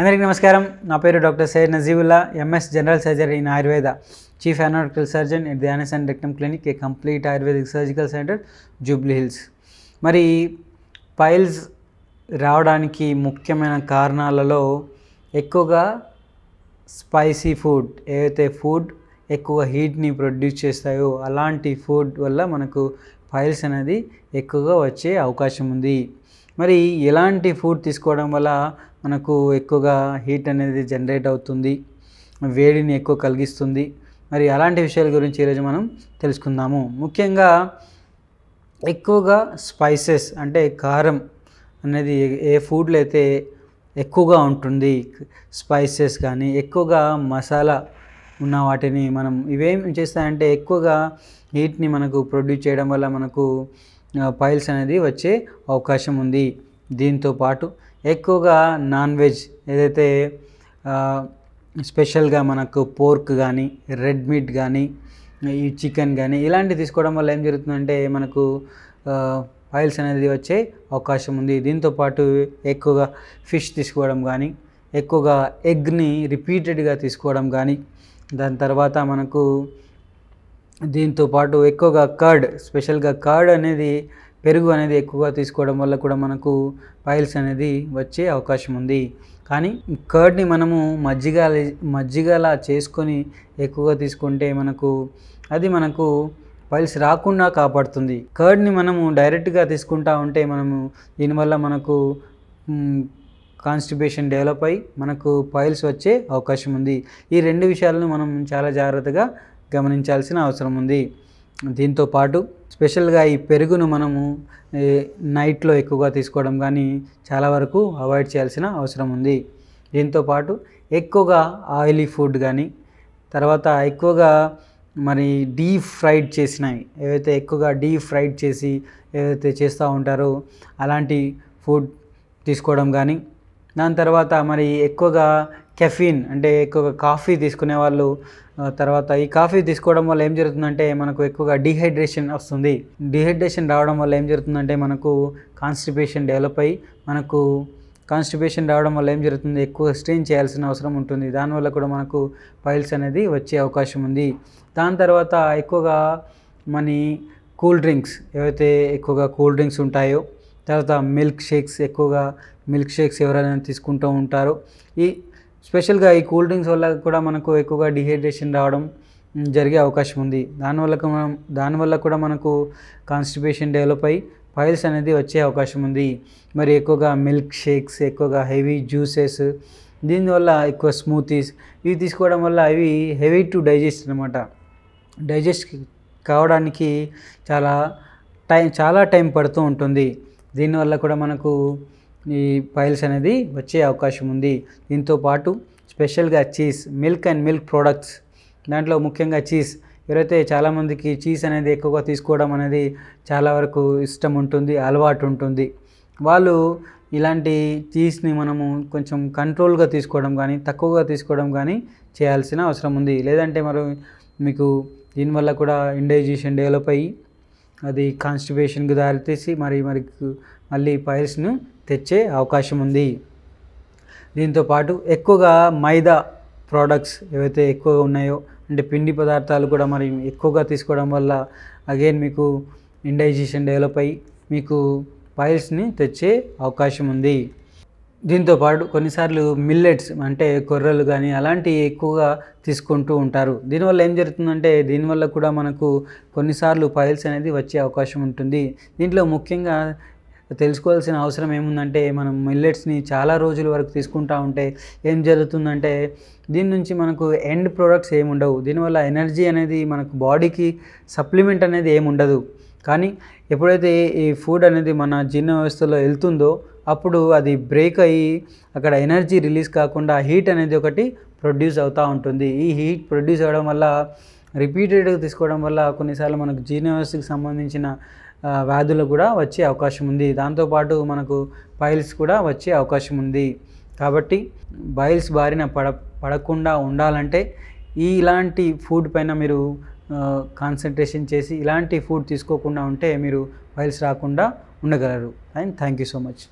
అందరికీ నమస్కారం నా పేరు డాక్టర్ సయ్యద్ నజీవుల్లా MS general surgery in Ayurveda chief అనాటికల్ surgeon it the anus and rectum clinic a complete ayurvedic surgical centre Jubilee Hills మరి పైల్స్ రావడానికి ముఖ్యమైన కారణాలలో ఎక్కువగా స్పైసీ ఫుడ్ ఏదైతే ఫుడ్ ఎక్కువ హీట్ని ప్రొడ్యూస్ చేస్తాయో అలాంటి ఫుడ్ వల్ల మనకు పైల్స్ అనేది ఎక్కువగా వచ్చే అవకాశం ఉంది మరి ఎలాంటి ఫుడ్ తీసుకోవడం వల్ల మనకు ఎక్కువగా హీట్ అనేది జనరేట్ అవుతుంది వేడిని ఎక్కువ కలిగిస్తుంది మరి అలాంటి విషయాల గురించి ఈరోజు మనం తెలుసుకుందాము ముఖ్యంగా ఎక్కువగా స్పైసెస్ అంటే కారం అనేది ఏ ఫుడ్లో అయితే ఎక్కువగా ఉంటుంది స్పైసెస్ కానీ ఎక్కువగా మసాలా ఉన్న వాటిని మనం ఇవేం చేస్తాయంటే ఎక్కువగా హీట్ని మనకు ప్రొడ్యూస్ చేయడం వల్ల మనకు పైల్స్ అనేది వచ్చే అవకాశం ఉంది దీంతో పాటు ఎక్కువగా నాన్ వెజ్ ఏదైతే స్పెషల్గా మనకు పోర్క్ కానీ రెడ్ మీట్ కానీ ఈ చికెన్ కానీ ఇలాంటివి తీసుకోవడం వల్ల ఏం జరుగుతుందంటే మనకు ఆయిల్స్ అనేది వచ్చే అవకాశం ఉంది దీంతోపాటు ఎక్కువగా ఫిష్ తీసుకోవడం కానీ ఎక్కువగా ఎగ్ని రిపీటెడ్గా తీసుకోవడం కానీ దాని తర్వాత మనకు దీంతోపాటు ఎక్కువగా కర్డ్ స్పెషల్గా కర్డ్ అనేది పెరుగు అనేది ఎక్కువగా తీసుకోవడం వల్ల కూడా మనకు పైల్స్ అనేది వచ్చే అవకాశం ఉంది కానీ కర్డ్ని మనము మజ్జిగ మజ్జిగలా చేసుకొని ఎక్కువగా తీసుకుంటే మనకు అది మనకు పైల్స్ రాకుండా కాపాడుతుంది కర్డ్ని మనము డైరెక్ట్గా తీసుకుంటా ఉంటే మనము దీనివల్ల మనకు కాన్స్టిపేషన్ డెవలప్ అయ్యి మనకు పైల్స్ వచ్చే అవకాశం ఉంది ఈ రెండు విషయాలను మనం చాలా జాగ్రత్తగా గమనించాల్సిన అవసరం ఉంది దీంతోపాటు స్పెషల్గా ఈ పెరుగును మనము నైట్లో ఎక్కువగా తీసుకోవడం కానీ చాలా వరకు అవాయిడ్ చేయాల్సిన అవసరం ఉంది దీంతోపాటు ఎక్కువగా ఆయిలీ ఫుడ్ కానీ తర్వాత ఎక్కువగా మరి డీప్ ఫ్రైడ్ చేసినవి ఏవైతే ఎక్కువగా డీప్ ఫ్రైడ్ చేసి ఏదైతే చేస్తూ ఉంటారో అలాంటి ఫుడ్ తీసుకోవడం కానీ దాని తర్వాత మరి ఎక్కువగా కెఫీన్ అంటే ఎక్కువగా కాఫీ తీసుకునే వాళ్ళు తర్వాత ఈ కాఫీ తీసుకోవడం వల్ల ఏం జరుగుతుందంటే మనకు ఎక్కువగా డిహైడ్రేషన్ వస్తుంది డిహైడ్రేషన్ రావడం వల్ల ఏం జరుగుతుందంటే మనకు కాన్స్టిపేషన్ డెవలప్ అయ్యి మనకు కాన్స్టిపేషన్ రావడం వల్ల ఏం జరుగుతుంది ఎక్కువ స్ట్రెయిన్ చేయాల్సిన అవసరం ఉంటుంది దానివల్ల కూడా మనకు పైల్స్ అనేది వచ్చే అవకాశం ఉంది దాని తర్వాత ఎక్కువగా మన కూల్ డ్రింక్స్ ఏవైతే ఎక్కువగా కూల్ డ్రింక్స్ ఉంటాయో తర్వాత మిల్క్ షేక్స్ ఎక్కువగా మిల్క్ షేక్స్ ఎవరైనా తీసుకుంటూ ఉంటారో ఈ స్పెషల్గా ఈ కూల్ డ్రింక్స్ వల్ల కూడా మనకు ఎక్కువగా డిహైడ్రేషన్ రావడం జరిగే అవకాశం ఉంది దానివల్ల మనం దానివల్ల కూడా మనకు కాన్స్టిపేషన్ డెవలప్ అయ్యి ఫైల్స్ అనేది వచ్చే అవకాశం ఉంది మరి ఎక్కువగా మిల్క్ షేక్స్ ఎక్కువగా హెవీ జ్యూసెస్ దీనివల్ల ఎక్కువ స్మూతీస్ ఇవి తీసుకోవడం వల్ల అవి హెవీ టు డైజెస్ట్ అనమాట డైజెస్ట్ కావడానికి చాలా టైం చాలా టైం పడుతూ ఉంటుంది దీనివల్ల కూడా మనకు ఈ ఫైల్స్ అనేది వచ్చే అవకాశం ఉంది దీంతో పాటు స్పెషల్గా cheese milk and milk products దాంట్లో ముఖ్యంగా చీజ్ ఎవరైతే చాలామందికి చీజ్ అనేది ఎక్కువగా తీసుకోవడం అనేది చాలా వరకు ఇష్టం ఉంటుంది అలవాటు ఉంటుంది వాళ్ళు ఇలాంటి చీజ్ని మనము కొంచెం కంట్రోల్గా తీసుకోవడం కానీ తక్కువగా తీసుకోవడం కానీ చేయాల్సిన అవసరం ఉంది లేదంటే మరి మీకు దీనివల్ల కూడా ఇండైజేషన్ డెవలప్ అయ్యి అది కాన్స్టిపేషన్కి దారితీసి మరి మరి మళ్ళీ పైల్స్ను తెచ్చే అవకాశం ఉంది దీంతోపాటు ఎక్కువగా మైదా ప్రోడక్ట్స్ ఏవైతే ఎక్కువగా ఉన్నాయో అంటే పిండి పదార్థాలు కూడా మరి ఎక్కువగా తీసుకోవడం వల్ల అగైన్ మీకు ఇండైజేషన్ డెవలప్ అయ్యి మీకు పైల్స్ని తెచ్చే అవకాశం ఉంది దీంతోపాటు కొన్నిసార్లు మిల్లెట్స్ అంటే కొర్రలు కానీ అలాంటివి ఎక్కువగా తీసుకుంటూ ఉంటారు దీనివల్ల ఏం జరుగుతుందంటే దీనివల్ల కూడా మనకు కొన్నిసార్లు పైల్స్ అనేది వచ్చే అవకాశం ఉంటుంది దీంట్లో ముఖ్యంగా తెలుసుకోవాల్సిన అవసరం ఏముందంటే మనం మిల్లెట్స్ని చాలా రోజుల వరకు తీసుకుంటా ఉంటే ఏం జరుగుతుందంటే దీని నుంచి మనకు ఎండ్ ప్రోడక్ట్స్ ఏముండవు దీనివల్ల ఎనర్జీ అనేది మనకు బాడీకి సప్లిమెంట్ అనేది ఏముండదు కానీ ఎప్పుడైతే ఈ ఫుడ్ అనేది మన జీర్ణ వ్యవస్థలో వెళ్తుందో అప్పుడు అది బ్రేక్ అయ్యి అక్కడ ఎనర్జీ రిలీజ్ కాకుండా హీట్ అనేది ఒకటి ప్రొడ్యూస్ అవుతూ ఉంటుంది ఈ హీట్ ప్రొడ్యూస్ అవ్వడం వల్ల రిపీటెడ్గా తీసుకోవడం వల్ల కొన్నిసార్లు మనకు జీర్ణ వ్యవస్థకి సంబంధించిన వ్యాధులు కూడా వచ్చే అవకాశం ఉంది దాంతోపాటు మనకు పైల్స్ కూడా వచ్చే అవకాశం ఉంది కాబట్టి బైల్స్ బారిన పడ పడకుండా ఉండాలంటే ఈ ఇలాంటి ఫుడ్ పైన మీరు కాన్సన్ట్రేషన్ చేసి ఇలాంటి ఫుడ్ తీసుకోకుండా ఉంటే మీరు బైల్స్ రాకుండా ఉండగలరు and thank you so much